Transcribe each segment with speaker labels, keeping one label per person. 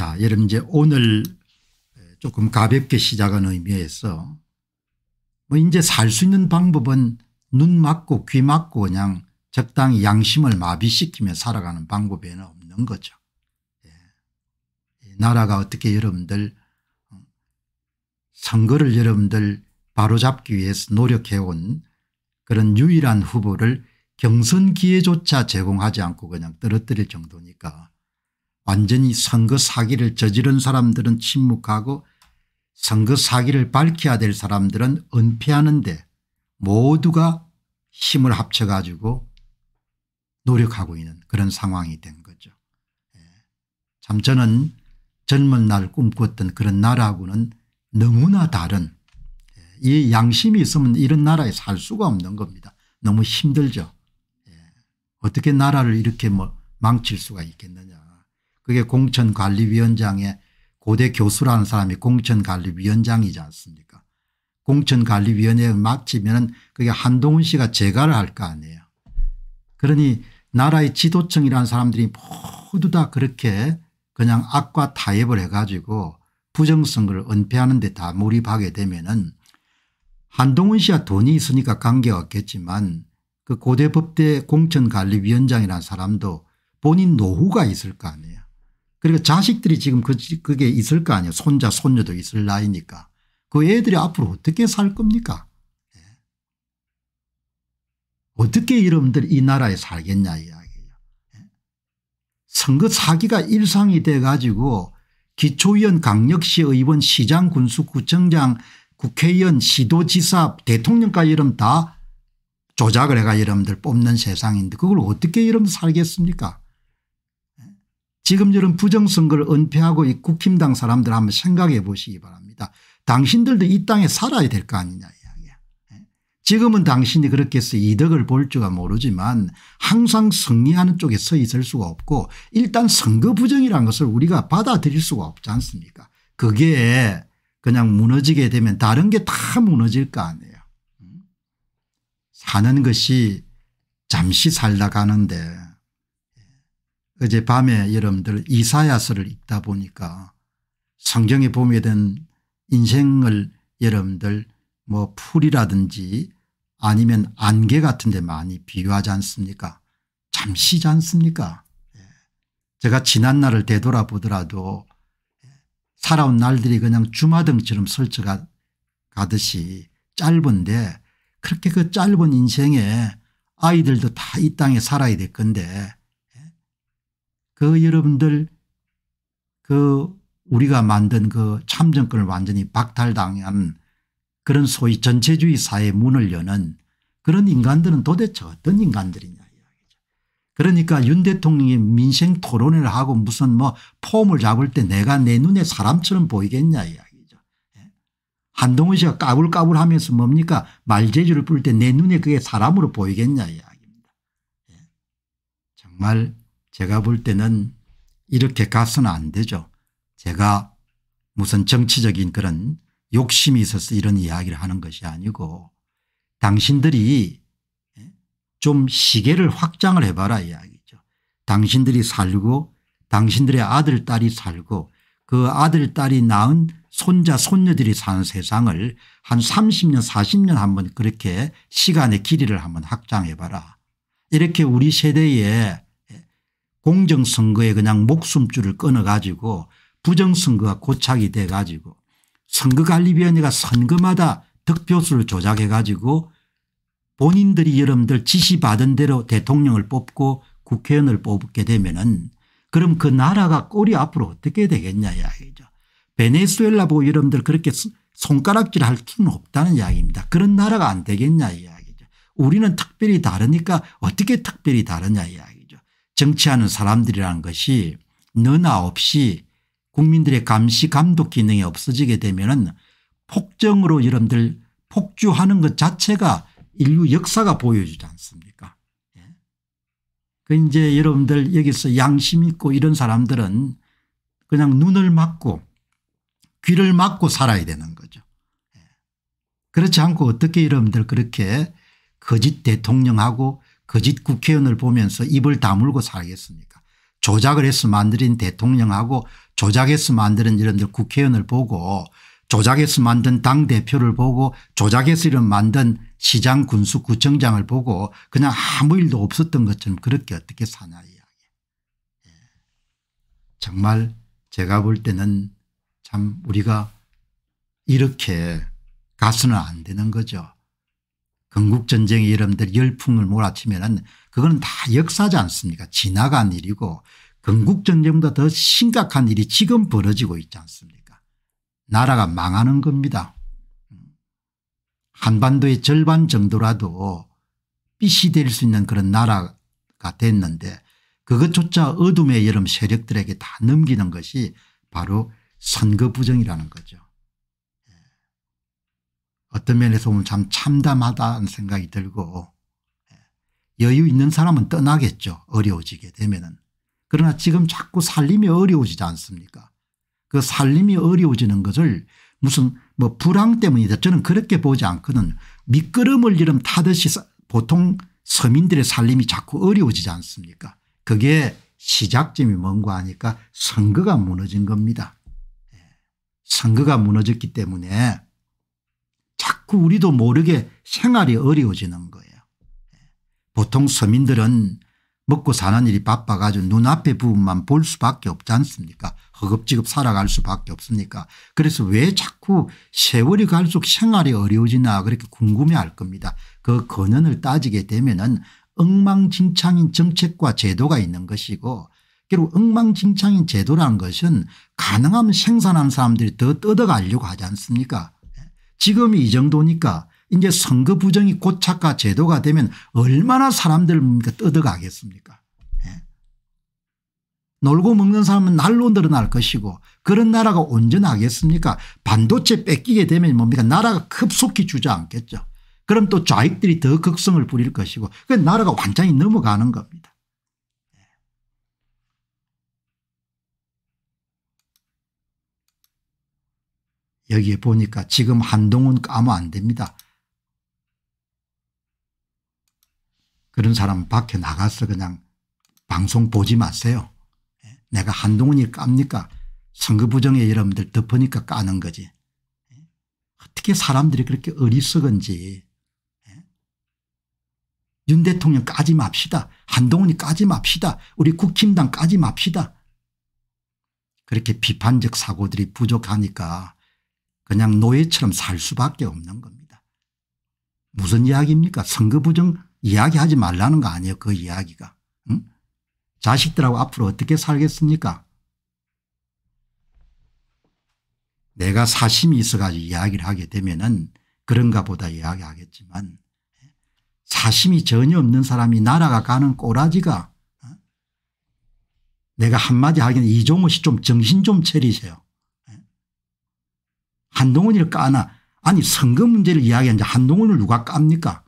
Speaker 1: 자, 여러분 이제 오늘 조금 가볍게 시작하는 의미에서 뭐 이제 살 수 있는 방법은 눈 맞고 귀 맞고 그냥 적당히 양심을 마비시키며 살아가는 방법에는 없는 거죠. 예. 나라가 어떻게 여러분들 선거를 여러분들 바로잡기 위해서 노력해온 그런 유일한 후보를 경선 기회조차 제공하지 않고 그냥 떨어뜨릴 정도니까 완전히 선거 사기를 저지른 사람들은 침묵하고 선거 사기를 밝혀야 될 사람들은 은폐하는데 모두가 힘을 합쳐 가지고 노력하고 있는 그런 상황이 된 거죠. 예. 참 저는 젊은 날 꿈꿨던 그런 나라하고는 너무나 다른 예, 이 양심이 있으면 이런 나라에 살 수가 없는 겁니다. 너무 힘들죠. 예. 어떻게 나라를 이렇게 뭐 망칠 수가 있겠느냐. 그게 공천관리위원장의 고대 교수라는 사람이 공천관리위원장이지 않습니까 공천관리위원회에 맡기면 그게 한동훈 씨가 제가를 할 거 아니에요. 그러니 나라의 지도층이라는 사람들이 모두 다 그렇게 그냥 악과 타협을 해가지고 부정선거를 은폐하는 데 다 몰입하게 되면은 한동훈 씨와 돈이 있으니까 관계가 없겠지만 그 고대법대 공천관리위원장이라는 사람도 본인 노후가 있을 거 아니에요. 그리고 그러니까 자식들이 지금 그, 게 있을 거 아니에요. 손자 손녀도 있을 나이니까. 그 애들이 앞으로 어떻게 살 겁니까? 예. 어떻게 여러분들 이 나라에 살겠냐 이야기예요. 예. 선거 사기가 일상이 돼 가지고 기초위원 강력시 의원 시장 군수 구청장 국회의원 시도지사 대통령까지 이름 다 조작을 해가 여러분들 뽑는 세상인데 그걸 어떻게 여러분 살겠습니까 지금 저런 부정선거를 은폐하고 이 국힘당 사람들 한번 생각해 보시기 바랍니다. 당신들도 이 땅에 살아야 될 거 아니냐 이야기야. 예? 지금은 당신이 그렇게 해서 이득을 볼 줄은 모르지만 항상 승리하는 쪽에 서 있을 수가 없고 일단 선거 부정이라는 것을 우리가 받아들일 수가 없지 않습니까 그게 그냥 무너지게 되면 다른 게 다 무너질 거 아니에요. 사는 것이 잠시 살다 가는데 어제밤에 여러분들 이사야서를 읽다 보니까 성경에 보게 된 인생을 여러분들 뭐 풀이라든지 아니면 안개 같은 데 많이 비유하지 않습니까 잠시지 않습니까 예. 제가 지난 날을 되돌아보더라도 살아온 날들이 그냥 주마등처럼 설쳐가 가듯이 짧은데 그렇게 그 짧은 인생에 아이들도 다 이 땅에 살아야 될 건데 그 여러분들 그 우리가 만든 그 참정권을 완전히 박탈당한 그런 소위 전체주의 사회 문을 여는 그런 인간들은 도대체 어떤 인간들이냐 이야기죠. 그러니까 윤 대통령이 민생 토론을 하고 무슨 뭐 폼을 잡을 때 내가 내 눈에 사람처럼 보이겠냐 이야기죠. 예? 한동훈 씨가 까불까불하면서 뭡니까 말재주를 뿔때내 눈에 그게 사람으로 보이겠냐 이야기입니다. 예? 정말 제가 볼 때는 이렇게 가서는 안 되죠. 제가 무슨 정치적인 그런 욕심이 있어서 이런 이야기를 하는 것이 아니고 당신들이 예, 좀 시계를 확장을 해봐라 이야기죠. 당신들이 살고 당신들의 아들 딸이 살고 그 아들 딸이 낳은 손자 손녀들이 사는 세상을 한 30년 40년 한번 그렇게 시간의 길이를 한번 확장해봐라. 이렇게 우리 세대에 공정선거에 그냥 목숨줄을 끊어 가지고 부정선거가 고착이 돼 가지고 선거관리위원회가 선거마다 득표수를 조작해 가지고 본인들이 여러분들 지시받은 대로 대통령을 뽑고 국회의원을 뽑게 되면은 그럼 그 나라가 꼬리 앞으로 어떻게 되겠냐 이야기죠. 베네수엘라 보고 여러분들 그렇게 손가락질 할 수는 없다는 이야기입니다. 그런 나라가 안 되겠냐 이야기죠. 우리는 특별히 다르니까 어떻게 특별히 다르냐 이야기 정치하는 사람들이라는 것이 너나 없이 국민들의 감시 감독 기능이 없어지게 되면 폭정으로 여러분들 폭주하는 것 자체가 인류 역사가 보여주지 않습니까 예. 그 이제 여러분들 여기서 양심 있고 이런 사람들은 그냥 눈을 막고 귀를 막고 살아야 되는 거죠. 예. 그렇지 않고 어떻게 여러분들 그렇게 거짓 대통령하고 거짓 국회의원을 보면서 입을 다물고 살겠습니까 조작을 해서 만들 대통령하고 조작해서 만드 이런들 국회의원을 보고 조작해서 만든 당대표를 보고 조작해서 이런 만든 시장 군수 구청장을 보고 그냥 아무 일도 없었던 것처럼 그렇게 어떻게 사냐 이야기 예. 정말 제가 볼 때는 참 우리가 이렇게 가서는 안 되는 거죠. 건국전쟁의 여러분들 열풍을 몰아치면은 그거는 다 역사지 않습니까 지나간 일이고 건국전쟁보다 더 심각한 일이 지금 벌어지고 있지 않습니까 나라가 망하는 겁니다. 한반도의 절반 정도라도 빛이 될 수 있는 그런 나라가 됐는데 그것조차 어둠의 여름 세력들에게 다 넘기는 것이 바로 선거 부정이라는 거죠. 어떤 면에서 보면 참 참담하다는 생각이 들고 예, 여유 있는 사람은 떠나겠죠. 어려워지게 되면은. 그러나 지금 자꾸 살림이 어려워지지 않습니까? 그 살림이 어려워지는 것을 무슨 뭐 불황 때문이다. 저는 그렇게 보지 않거든. 미끄럼을 이름 타듯이 보통 서민들의 살림이 자꾸 어려워지지 않습니까? 그게 시작점이 뭔가 하니까 선거가 무너진 겁니다. 예, 선거가 무너졌기 때문에 그 우리도 모르게 생활이 어려워지는 거예요. 보통 서민들은 먹고 사는 일이 바빠가지고 눈앞의 부분만 볼 수밖에 없지 않습니까 허겁지겁 살아갈 수밖에 없습니까 그래서 왜 자꾸 세월이 갈수록 생활이 어려워지나 그렇게 궁금해할 겁니다. 그 근원을 따지게 되면 은 엉망진창인 정책과 제도가 있는 것이고 결국 엉망진창인 제도라는 것은 가능하면 생산한 사람들이 더 뜯어가려고 하지 않습니까 지금이 정도니까 이제 선거 부정이 고착화 제도가 되면 얼마나 사람들 뭡니 뜯어가겠습니까 예. 놀고 먹는 사람은 날로 늘어날 것이고 그런 나라가 온전하겠습니까 반도체 뺏기게 되면 뭡니까 나라가 급속히 주저앉겠죠 그럼 또 좌익들이 더 극성을 부릴 것이고 그 나라가 완전히 넘어가는 겁니다. 여기에 보니까 지금 한동훈 까면 안 됩니다. 그런 사람 밖에 나가서 그냥 방송 보지 마세요. 내가 한동훈이 깝니까? 선거 부정에 여러분들 덮으니까 까는 거지. 어떻게 사람들이 그렇게 어리석은지. 윤 대통령 까지 맙시다. 한동훈이 까지 맙시다. 우리 국힘당 까지 맙시다. 그렇게 비판적 사고들이 부족하니까 그냥 노예처럼 살 수밖에 없는 겁니다. 무슨 이야기입니까? 선거 부정 이야기하지 말라는 거 아니에요. 그 이야기가. 응? 자식들하고 앞으로 어떻게 살겠습니까? 내가 사심이 있어가지고 이야기를 하게 되면은 그런가 보다 이야기하겠지만 사심이 전혀 없는 사람이 나라가 가는 꼬라지가 내가 한마디 하기는 이종호 씨 좀 정신 좀 차리세요. 한동훈이를 까나 아니 선거 문제를 이야기하는데 한동훈을 누가 깝니까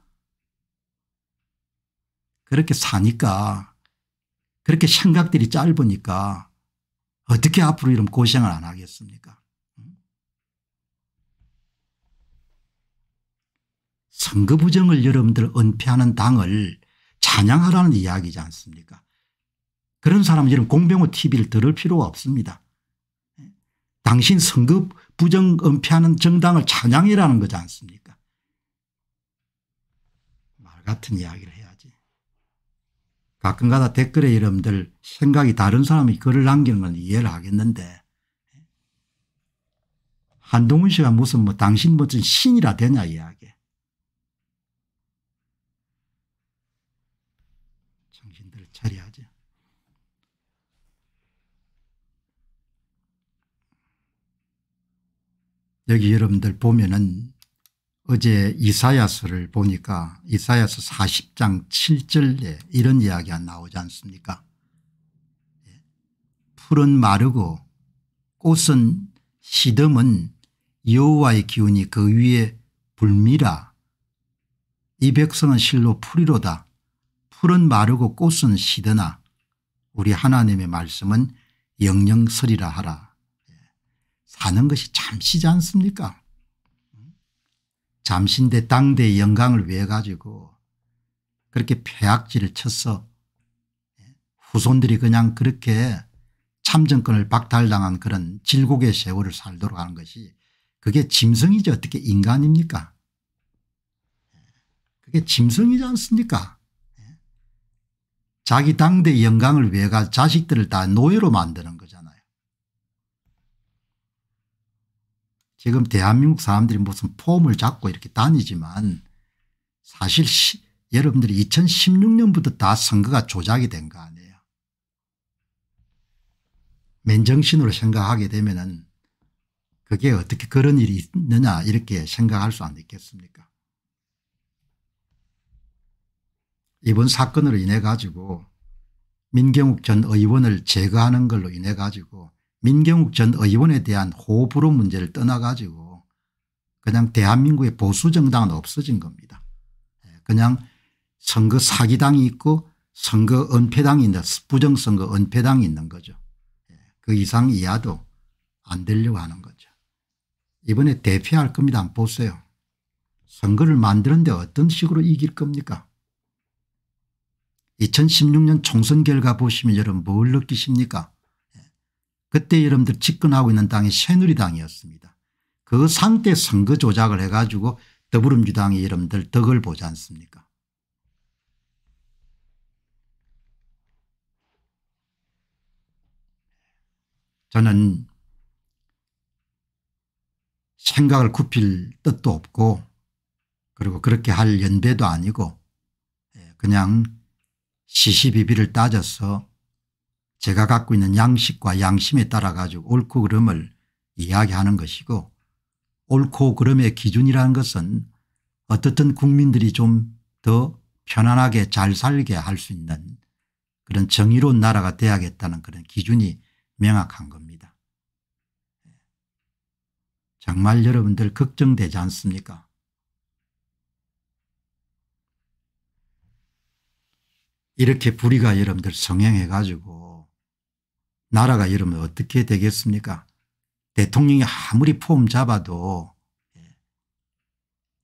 Speaker 1: 그렇게 사니까 그렇게 생각들이 짧으니까 어떻게 앞으로 이런 고생을 안 하겠습니까 선거 부정을 여러분들 은폐하는 당을 찬양하라는 이야기지 않습니까 그런 사람은 이런 공병호 tv를 들을 필요가 없습니다. 예? 당신 선거 부정 은폐하는 정당을 찬양이라는 거지 않습니까 말 같은 이야기를 해야지 가끔가다 댓글에 여러분들 생각이 다른 사람이 글을 남기는 건 이해를 하겠는데 한동훈 씨가 무슨 뭐 당신 무슨 신이라 되냐 이야기 여기 여러분들 보면은 어제 이사야서를 보니까 이사야서 40장 7절에 이런 이야기가 나오지 않습니까 예. 풀은 마르고 꽃은 시듬은 여호와의 기운이 그 위에 불미라 이 백성은 실로 풀이로다 풀은 마르고 꽃은 시드나 우리 하나님의 말씀은 영영설이라 하라 하는 것이 잠시지 않습니까 잠신대 당대의 영광을 위해 가지고 그렇게 폐악질을 쳐서 예, 후손들이 그냥 그렇게 참정권을 박탈당한 그런 질곡의 세월을 살도록 하는 것이 그게 짐승이지 어떻게 인간입니까 예, 그게 짐승이지 않습니까 예, 자기 당대의 영광을 위해 가 자식들을 다 노예로 만드는 거잖아요 지금 대한민국 사람들이 무슨 폼을 잡고 이렇게 다니지만 사실 시, 여러분들이 2016년부터 다 선거가 조작이 된 거 아니에요. 맨정신으로 생각하게 되면 은 그게 어떻게 그런 일이 있느냐 이렇게 생각할 수 안 있겠습니까 이번 사건으로 인해 가지고 민경욱 전 의원을 제거하는 걸로 인해 가지고 민경욱 전 의원에 대한 호불호 문제를 떠나가지고 그냥 대한민국의 보수정당은 없어진 겁니다. 예, 그냥 선거 사기당이 있고 선거 은폐당이 있는 부정선거 은폐당이 있는 거죠. 예, 그 이상 이하도 안 되려고 하는 거죠. 이번에 대표할 겁니다. 한번 보세요. 선거를 만드는데 어떤 식으로 이길 겁니까 2016년 총선 결과 보시면 여러분 뭘 느끼십니까 그때 여러분들 집권하고 있는 당이 새누리당이었습니다. 그 상태 선거 조작을 해가지고 더불어민주당이 여러분들 덕을 보지 않습니까 저는 생각을 굽힐 뜻도 없고 그리고 그렇게 할 연배도 아니고 예, 그냥 시시비비를 따져서 제가 갖고 있는 양식과 양심에 따라 가지고 옳고 그름을 이야기하는 것이고 옳고 그름의 기준이라는 것은 어떻든 국민들이 좀 더 편안하게 잘 살게 할 수 있는 그런 정의로운 나라가 돼야겠다는 그런 기준이 명확한 겁니다. 정말 여러분들 걱정되지 않습니까 이렇게 불의가 여러분들 성행해 가지고 나라가 여러분 어떻게 되겠습니까 대통령이 아무리 폼 잡아도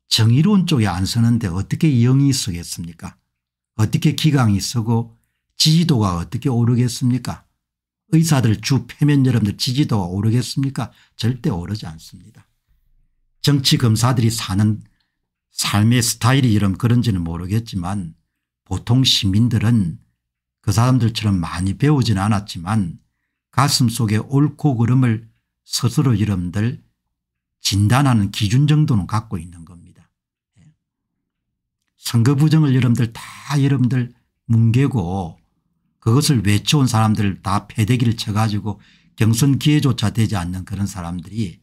Speaker 1: 정의로운 쪽에 안 서는데 어떻게 영이 서겠습니까 어떻게 기강이 서고 지지도가 어떻게 오르겠습니까 의사들 주 패면 여러분들 지지도가 오르겠습니까 절대 오르지 않습니다. 정치검사들이 사는 삶의 스타일이 이런 그런지는 모르겠지만 보통 시민들은 그 사람들처럼 많이 배우진 않았지만 가슴 속에 옳고 그름을 스스로 여러분들 진단하는 기준 정도는 갖고 있는 겁니다. 예. 선거 부정을 여러분들 다 여러분들 뭉개고 그것을 외쳐온 사람들 다 패대기를 쳐가지고 경선 기회조차 되지 않는 그런 사람들이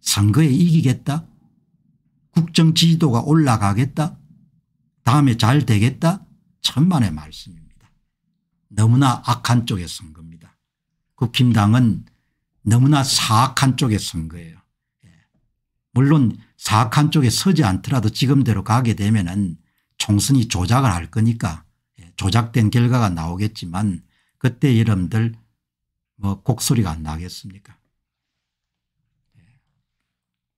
Speaker 1: 선거에 이기겠다 국정 지지도가 올라가겠다 다음에 잘 되겠다 천만의 말씀입니다. 너무나 악한 쪽에 선 겁니다. 국힘당은 그 너무나 사악한 쪽에 선 거예요. 예. 물론 사악한 쪽에 서지 않더라도 지금대로 가게 되면 은 총선이 조작을 할 거니까 예, 조작된 결과가 나오겠지만 그때 여러분들 뭐 곡소리가 안 나겠습니까